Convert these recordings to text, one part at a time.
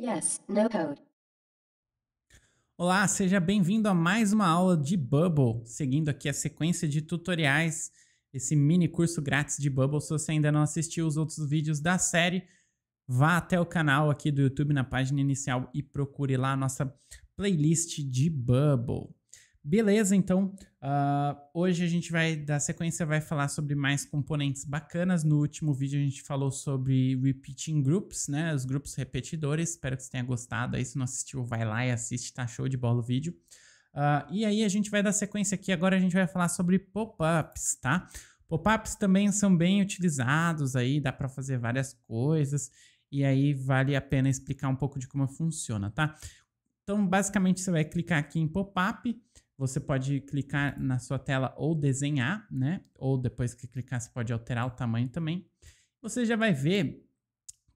Yes, no code. Olá, seja bem-vindo a mais uma aula de Bubble, seguindo aqui a sequência de tutoriais, esse mini curso grátis de Bubble. Se você ainda não assistiu os outros vídeos da série, vá até o canal aqui do YouTube na página inicial e procure lá a nossa playlist de Bubble. Beleza, então. Uh, hoje a gente vai, da sequência, vai falar sobre mais componentes bacanas. No último vídeo a gente falou sobre repeating groups, né? Os grupos repetidores. Espero que você tenha gostado. Aí se não assistiu, vai lá e assiste, tá show de bola o vídeo. Uh, e aí a gente vai dar sequência aqui. Agora a gente vai falar sobre pop-ups, tá? Pop-ups também são bem utilizados aí, dá para fazer várias coisas. E aí vale a pena explicar um pouco de como funciona, tá? Então, basicamente, você vai clicar aqui em pop-up. Você pode clicar na sua tela ou desenhar, né? Ou depois que clicar, você pode alterar o tamanho também. Você já vai ver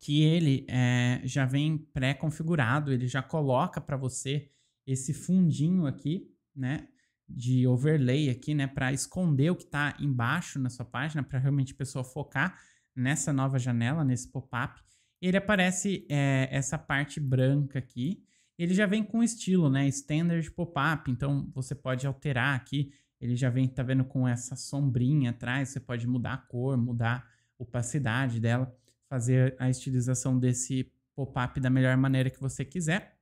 que ele é, já vem pré-configurado, ele já coloca para você esse fundinho aqui, né? De overlay aqui, né? Para esconder o que está embaixo na sua página, para realmente a pessoa focar nessa nova janela, nesse pop-up. Ele aparece é, essa parte branca aqui, ele já vem com estilo, né? Standard pop-up, então você pode alterar aqui. Ele já vem, tá vendo, com essa sombrinha atrás, você pode mudar a cor, mudar a opacidade dela, fazer a estilização desse pop-up da melhor maneira que você quiser.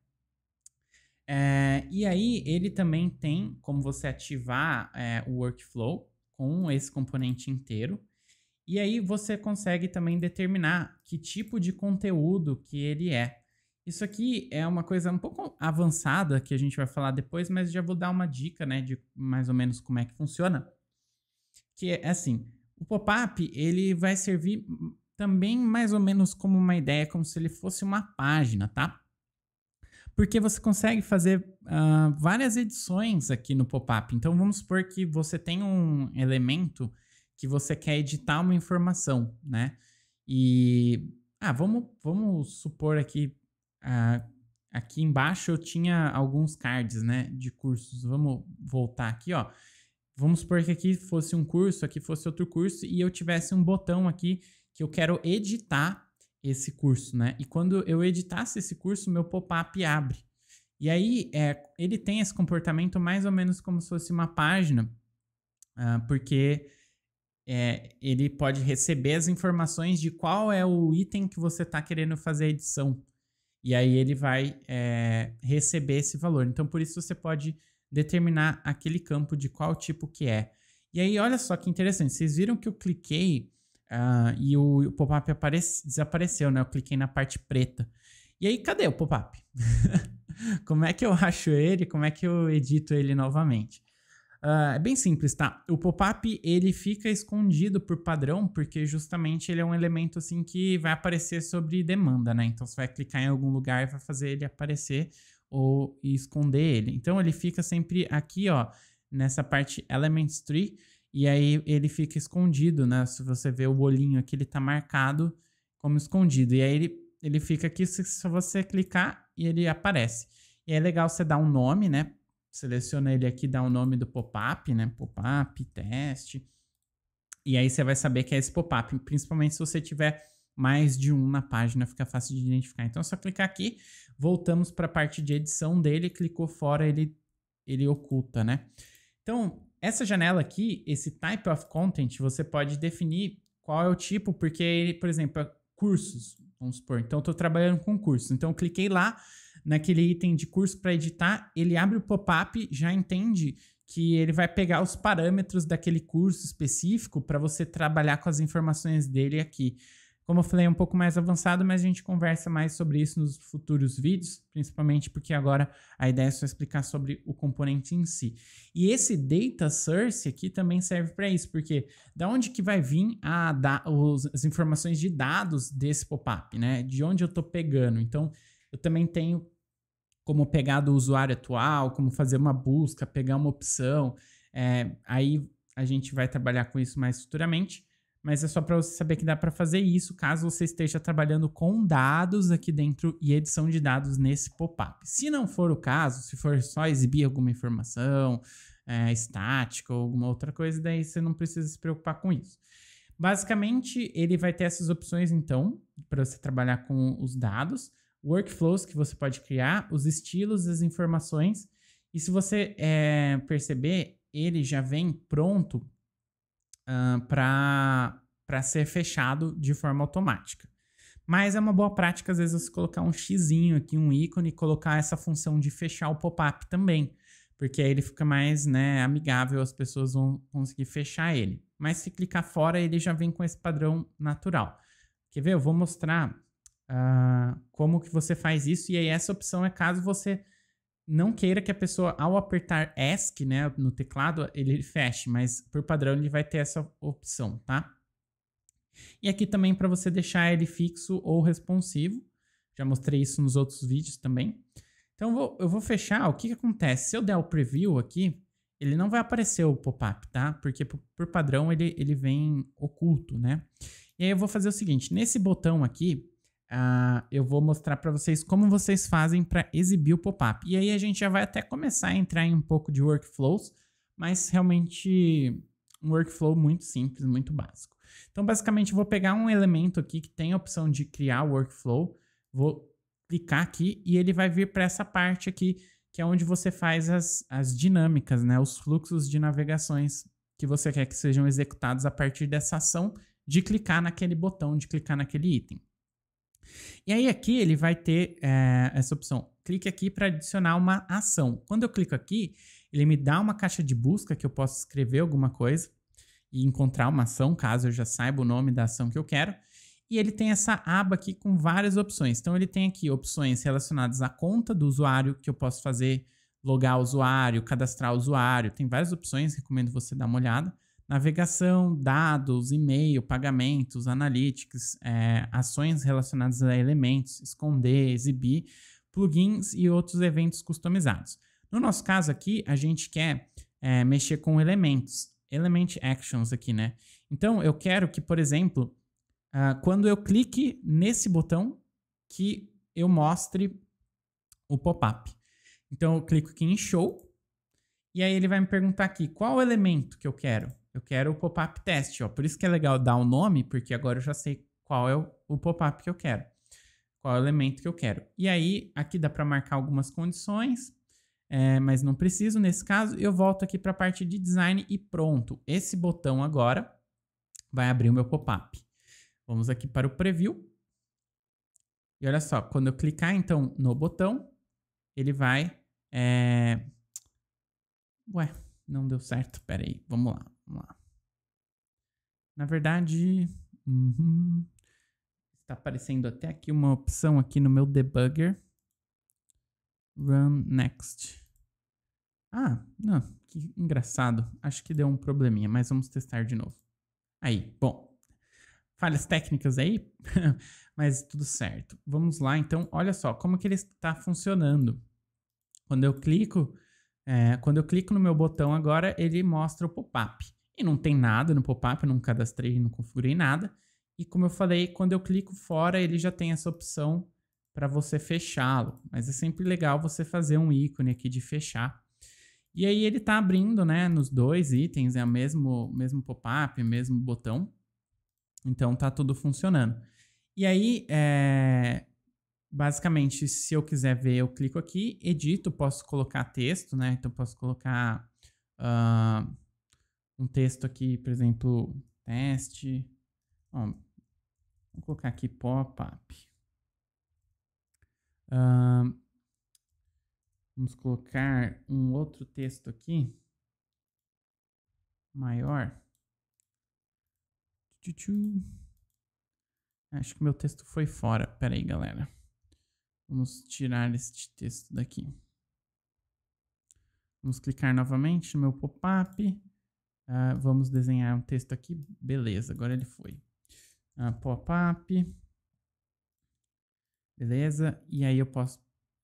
É, e aí, ele também tem como você ativar é, o workflow com esse componente inteiro. E aí, você consegue também determinar que tipo de conteúdo que ele é. Isso aqui é uma coisa um pouco avançada que a gente vai falar depois, mas já vou dar uma dica, né, de mais ou menos como é que funciona. Que é assim, o pop-up, ele vai servir também mais ou menos como uma ideia, como se ele fosse uma página, tá? Porque você consegue fazer uh, várias edições aqui no pop-up. Então, vamos supor que você tem um elemento que você quer editar uma informação, né? E... Ah, vamos, vamos supor aqui ah, aqui embaixo eu tinha alguns cards, né, de cursos. Vamos voltar aqui, ó. Vamos supor que aqui fosse um curso, aqui fosse outro curso e eu tivesse um botão aqui que eu quero editar esse curso, né? E quando eu editasse esse curso, meu pop-up abre. E aí, é, ele tem esse comportamento mais ou menos como se fosse uma página, uh, porque é, ele pode receber as informações de qual é o item que você está querendo fazer a edição. E aí ele vai é, receber esse valor. Então, por isso você pode determinar aquele campo de qual tipo que é. E aí, olha só que interessante. Vocês viram que eu cliquei uh, e o, o pop-up desapareceu, né? Eu cliquei na parte preta. E aí, cadê o pop-up? Como é que eu acho ele? Como é que eu edito ele novamente? Uh, é bem simples, tá? O pop-up ele fica escondido por padrão, porque justamente ele é um elemento assim que vai aparecer sobre demanda, né? Então você vai clicar em algum lugar e vai fazer ele aparecer ou esconder ele. Então ele fica sempre aqui, ó, nessa parte Elements Tree, e aí ele fica escondido, né? Se você vê o olhinho aqui, ele tá marcado como escondido. E aí ele, ele fica aqui, se, se você clicar e ele aparece. E é legal você dar um nome, né? seleciona ele aqui, dá o nome do pop-up, né? Pop-up, teste. E aí você vai saber que é esse pop-up, principalmente se você tiver mais de um na página, fica fácil de identificar. Então é só clicar aqui, voltamos para a parte de edição dele, clicou fora, ele, ele oculta, né? Então, essa janela aqui, esse type of content, você pode definir qual é o tipo, porque ele, por exemplo, é cursos, vamos supor. Então, eu estou trabalhando com cursos. Então, cliquei lá, naquele item de curso para editar, ele abre o pop-up, já entende que ele vai pegar os parâmetros daquele curso específico para você trabalhar com as informações dele aqui. Como eu falei, é um pouco mais avançado, mas a gente conversa mais sobre isso nos futuros vídeos, principalmente porque agora a ideia é só explicar sobre o componente em si. E esse data source aqui também serve para isso, porque da onde que vai vir a da, os, as informações de dados desse pop-up, né? De onde eu estou pegando. Então, eu também tenho como pegar do usuário atual, como fazer uma busca, pegar uma opção. É, aí a gente vai trabalhar com isso mais futuramente, mas é só para você saber que dá para fazer isso caso você esteja trabalhando com dados aqui dentro e edição de dados nesse pop-up. Se não for o caso, se for só exibir alguma informação é, estática ou alguma outra coisa, daí você não precisa se preocupar com isso. Basicamente, ele vai ter essas opções, então, para você trabalhar com os dados workflows que você pode criar, os estilos, as informações. E se você é, perceber, ele já vem pronto uh, para ser fechado de forma automática. Mas é uma boa prática, às vezes, você colocar um xzinho aqui, um ícone, e colocar essa função de fechar o pop-up também. Porque aí ele fica mais né, amigável, as pessoas vão conseguir fechar ele. Mas se clicar fora, ele já vem com esse padrão natural. Quer ver? Eu vou mostrar uh, como que você faz isso. E aí essa opção é caso você não queira que a pessoa, ao apertar ESC né, no teclado, ele feche, mas por padrão ele vai ter essa opção, tá? E aqui também para você deixar ele fixo ou responsivo. Já mostrei isso nos outros vídeos também. Então eu vou, eu vou fechar. O que, que acontece? Se eu der o preview aqui, ele não vai aparecer o pop-up, tá? Porque por, por padrão ele, ele vem oculto, né? E aí eu vou fazer o seguinte, nesse botão aqui, Uh, eu vou mostrar para vocês como vocês fazem para exibir o pop-up. E aí a gente já vai até começar a entrar em um pouco de workflows, mas realmente um workflow muito simples, muito básico. Então, basicamente, eu vou pegar um elemento aqui que tem a opção de criar workflow, vou clicar aqui e ele vai vir para essa parte aqui, que é onde você faz as, as dinâmicas, né? os fluxos de navegações que você quer que sejam executados a partir dessa ação de clicar naquele botão, de clicar naquele item. E aí aqui ele vai ter é, essa opção. Clique aqui para adicionar uma ação. Quando eu clico aqui, ele me dá uma caixa de busca que eu posso escrever alguma coisa e encontrar uma ação, caso eu já saiba o nome da ação que eu quero. E ele tem essa aba aqui com várias opções. Então ele tem aqui opções relacionadas à conta do usuário que eu posso fazer logar usuário, cadastrar usuário, tem várias opções, recomendo você dar uma olhada. Navegação, dados, e-mail, pagamentos, analytics, é, ações relacionadas a elementos, esconder, exibir, plugins e outros eventos customizados. No nosso caso aqui, a gente quer é, mexer com elementos, element actions aqui, né? Então, eu quero que, por exemplo, uh, quando eu clique nesse botão, que eu mostre o pop-up. Então, eu clico aqui em Show, e aí ele vai me perguntar aqui qual elemento que eu quero eu quero o pop-up teste, ó. Por isso que é legal dar o um nome, porque agora eu já sei qual é o pop-up que eu quero, qual é o elemento que eu quero. E aí, aqui dá para marcar algumas condições, é, mas não preciso nesse caso. Eu volto aqui para a parte de design e pronto. Esse botão agora vai abrir o meu pop-up. Vamos aqui para o preview. E olha só, quando eu clicar então no botão, ele vai... É... Ué, não deu certo, peraí, vamos lá. Vamos lá. Na verdade, uhum, está aparecendo até aqui uma opção aqui no meu debugger. Run next. Ah, não, que engraçado. Acho que deu um probleminha, mas vamos testar de novo. Aí, bom. Falhas técnicas aí, mas tudo certo. Vamos lá, então, olha só como que ele está funcionando. Quando eu clico, é, quando eu clico no meu botão agora, ele mostra o pop-up. E não tem nada no pop-up, eu não cadastrei, não configurei nada. E como eu falei, quando eu clico fora, ele já tem essa opção para você fechá-lo. Mas é sempre legal você fazer um ícone aqui de fechar. E aí ele está abrindo, né, nos dois itens, é o mesmo, mesmo pop-up, mesmo botão. Então tá tudo funcionando. E aí, é, basicamente, se eu quiser ver, eu clico aqui, edito, posso colocar texto, né? Então, posso colocar uh, um texto aqui, por exemplo, teste. Ó, vou colocar aqui pop-up. Uh, vamos colocar um outro texto aqui, maior. Acho que meu texto foi fora. Pera aí, galera. Vamos tirar este texto daqui. Vamos clicar novamente no meu pop-up. Uh, vamos desenhar um texto aqui. Beleza, agora ele foi. Uh, pop-up. Beleza? E aí eu posso,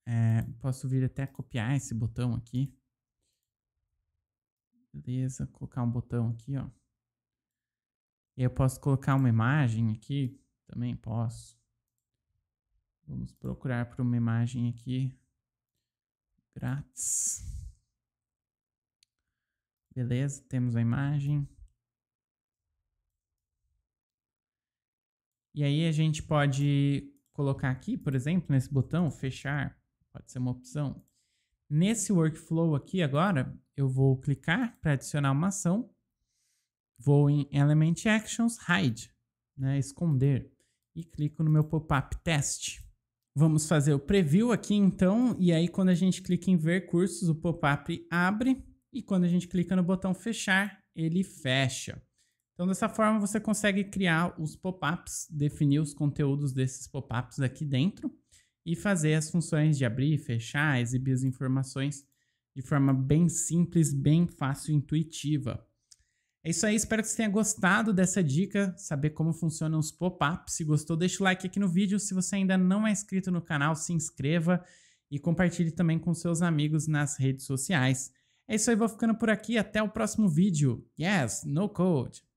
é, posso vir até copiar esse botão aqui. Beleza, colocar um botão aqui, ó. E eu posso colocar uma imagem aqui, também posso. Vamos procurar por uma imagem aqui. Grátis. Beleza, temos a imagem. E aí a gente pode colocar aqui, por exemplo, nesse botão fechar, pode ser uma opção. Nesse workflow aqui agora, eu vou clicar para adicionar uma ação. Vou em Element Actions Hide, né, esconder, e clico no meu pop-up test. Vamos fazer o preview aqui então, e aí quando a gente clica em ver cursos, o pop-up abre, e quando a gente clica no botão fechar, ele fecha. Então dessa forma você consegue criar os pop-ups, definir os conteúdos desses pop-ups aqui dentro e fazer as funções de abrir, fechar, exibir as informações de forma bem simples, bem fácil e intuitiva. É isso aí, espero que você tenha gostado dessa dica, saber como funcionam os pop-ups. Se gostou, deixa o like aqui no vídeo. Se você ainda não é inscrito no canal, se inscreva e compartilhe também com seus amigos nas redes sociais. É isso aí, vou ficando por aqui. Até o próximo vídeo. Yes, no code!